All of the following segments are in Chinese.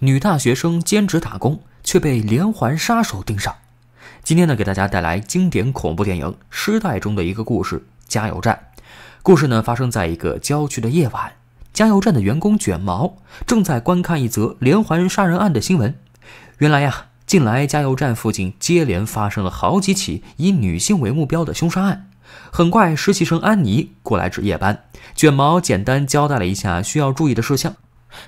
女大学生兼职打工，却被连环杀手盯上。今天呢，给大家带来经典恐怖电影《尸代》中的一个故事——加油站。故事呢，发生在一个郊区的夜晚。加油站的员工卷毛正在观看一则连环杀人案的新闻。原来呀，近来加油站附近接连发生了好几起以女性为目标的凶杀案。很快，实习生安妮过来值夜班。卷毛简单交代了一下需要注意的事项。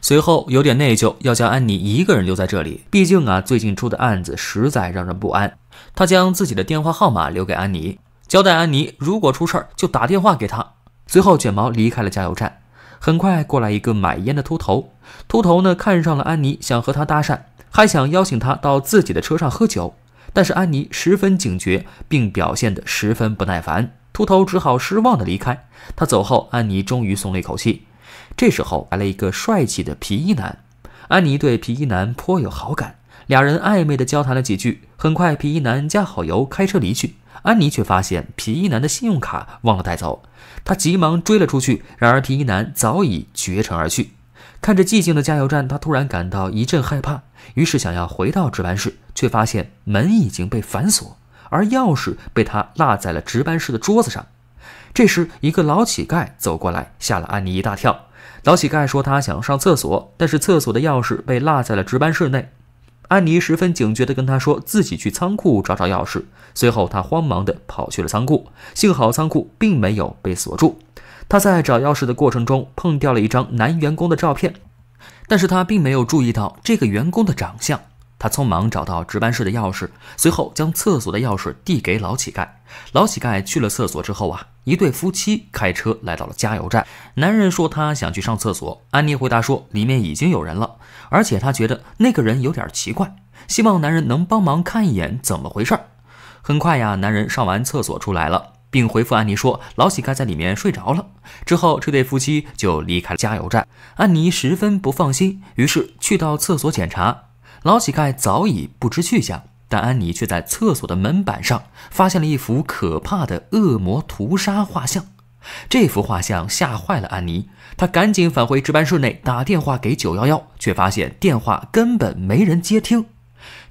随后有点内疚，要将安妮一个人留在这里。毕竟啊，最近出的案子实在让人不安。他将自己的电话号码留给安妮，交代安妮如果出事儿就打电话给他。随后，卷毛离开了加油站。很快过来一个买烟的秃头，秃头呢看上了安妮，想和她搭讪，还想邀请她到自己的车上喝酒。但是安妮十分警觉，并表现得十分不耐烦。秃头只好失望的离开。他走后，安妮终于松了一口气。这时候来了一个帅气的皮衣男，安妮对皮衣男颇有好感，俩人暧昧的交谈了几句。很快，皮衣男加好油开车离去，安妮却发现皮衣男的信用卡忘了带走，她急忙追了出去，然而皮衣男早已绝尘而去。看着寂静的加油站，他突然感到一阵害怕，于是想要回到值班室，却发现门已经被反锁，而钥匙被他落在了值班室的桌子上。这时，一个老乞丐走过来，吓了安妮一大跳。老乞丐说他想上厕所，但是厕所的钥匙被落在了值班室内。安妮十分警觉地跟他说自己去仓库找找钥匙。随后，他慌忙地跑去了仓库，幸好仓库并没有被锁住。他在找钥匙的过程中碰掉了一张男员工的照片，但是他并没有注意到这个员工的长相。他匆忙找到值班室的钥匙，随后将厕所的钥匙递给老乞丐。老乞丐去了厕所之后啊，一对夫妻开车来到了加油站。男人说他想去上厕所，安妮回答说里面已经有人了，而且他觉得那个人有点奇怪，希望男人能帮忙看一眼怎么回事儿。很快呀，男人上完厕所出来了，并回复安妮说老乞丐在里面睡着了。之后，这对夫妻就离开了加油站。安妮十分不放心，于是去到厕所检查。老乞丐早已不知去向，但安妮却在厕所的门板上发现了一幅可怕的恶魔屠杀画像。这幅画像吓坏了安妮，她赶紧返回值班室内打电话给九幺幺，却发现电话根本没人接听。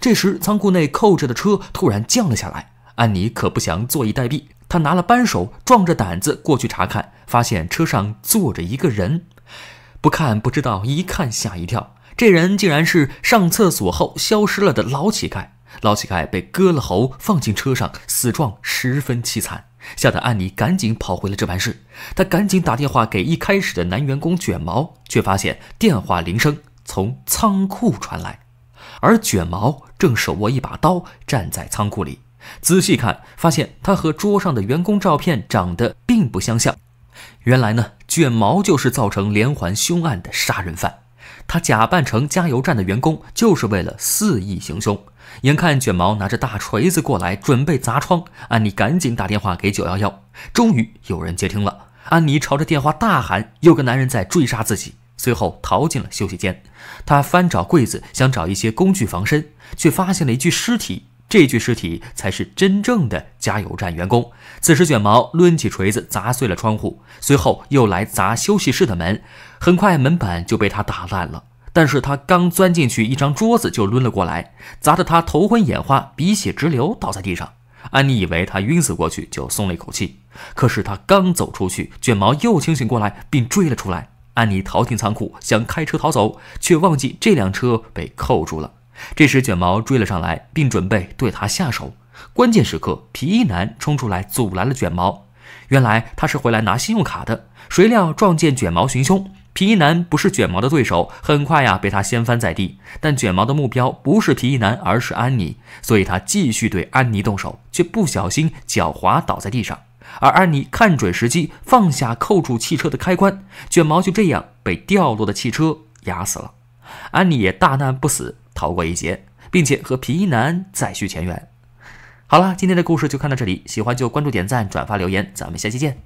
这时，仓库内扣着的车突然降了下来。安妮可不想坐以待毙，她拿了扳手，壮着胆子过去查看，发现车上坐着一个人。不看不知道，一看吓一跳。这人竟然是上厕所后消失了的老乞丐。老乞丐被割了喉，放进车上，死状十分凄惨，吓得安妮赶紧跑回了值班室。她赶紧打电话给一开始的男员工卷毛，却发现电话铃声从仓库传来，而卷毛正手握一把刀站在仓库里。仔细看，发现他和桌上的员工照片长得并不相像。原来呢，卷毛就是造成连环凶案的杀人犯。他假扮成加油站的员工，就是为了肆意行凶。眼看卷毛拿着大锤子过来，准备砸窗，安妮赶紧打电话给九幺幺。终于有人接听了，安妮朝着电话大喊：“有个男人在追杀自己！”随后逃进了休息间。她翻找柜子，想找一些工具防身，却发现了一具尸体。这具尸体才是真正的加油站员工。此时，卷毛抡起锤子砸碎了窗户，随后又来砸休息室的门。很快，门板就被他打烂了。但是他刚钻进去，一张桌子就抡了过来，砸得他头昏眼花，鼻血直流，倒在地上。安妮以为他晕死过去，就松了一口气。可是他刚走出去，卷毛又清醒过来，并追了出来。安妮逃进仓库，想开车逃走，却忘记这辆车被扣住了。这时，卷毛追了上来，并准备对他下手。关键时刻，皮衣男冲出来阻拦了卷毛。原来他是回来拿信用卡的，谁料撞见卷毛寻凶。皮衣男不是卷毛的对手，很快呀被他掀翻在地。但卷毛的目标不是皮衣男，而是安妮，所以他继续对安妮动手，却不小心脚滑倒在地上。而安妮看准时机，放下扣住汽车的开关，卷毛就这样被掉落的汽车压死了。安妮也大难不死。逃过一劫，并且和皮衣男再续前缘。好了，今天的故事就看到这里，喜欢就关注、点赞、转发、留言，咱们下期见。